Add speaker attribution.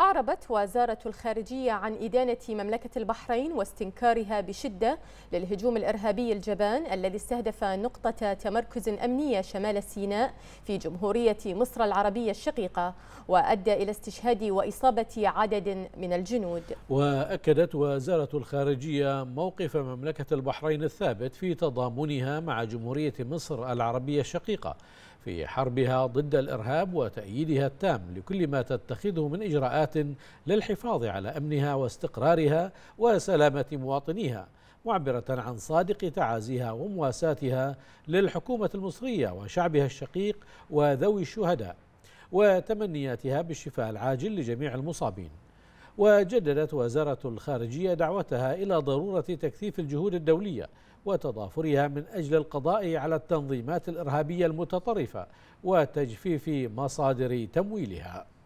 Speaker 1: أعربت وزارة الخارجية عن إدانة مملكة البحرين واستنكارها بشدة للهجوم الإرهابي الجبان الذي استهدف نقطة تمركز أمنية شمال سيناء في جمهورية مصر العربية الشقيقة وأدى إلى استشهاد وإصابة عدد من الجنود
Speaker 2: وأكدت وزارة الخارجية موقف مملكة البحرين الثابت في تضامنها مع جمهورية مصر العربية الشقيقة في حربها ضد الإرهاب وتأييدها التام لكل ما تتخذه من إجراءات اجراءات للحفاظ على امنها واستقرارها وسلامه مواطنيها معبرة عن صادق تعازيها ومواساتها للحكومة المصرية وشعبها الشقيق وذوي الشهداء وتمنياتها بالشفاء العاجل لجميع المصابين وجددت وزارة الخارجية دعوتها إلى ضرورة تكثيف الجهود الدولية وتضافرها من أجل القضاء على التنظيمات الإرهابية المتطرفة وتجفيف مصادر تمويلها